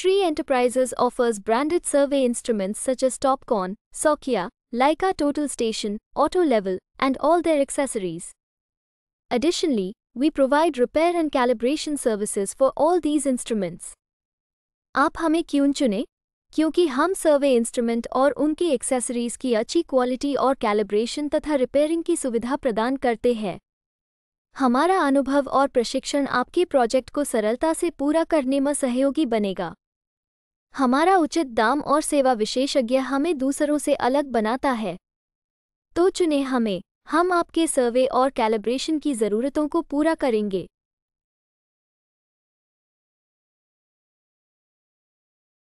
Shree Enterprises offers branded survey instruments such as Topcon, Sokia, Leica Total Station, Auto Level, and all their accessories. Additionally, we provide repair and calibration services for all these instruments. आप हमें क्यों चुने क्योंकि हम सर्वे instrument और उनकी accessories की अच्छी क्वालिटी और कैलिब्रेशन तथा रिपेयरिंग की सुविधा प्रदान करते हैं हमारा अनुभव और प्रशिक्षण आपके प्रोजेक्ट को सरलता से पूरा करने में सहयोगी बनेगा हमारा उचित दाम और सेवा विशेषज्ञ हमें दूसरों से अलग बनाता है तो चुने हमें हम आपके सर्वे और कैलिब्रेशन की ज़रूरतों को पूरा करेंगे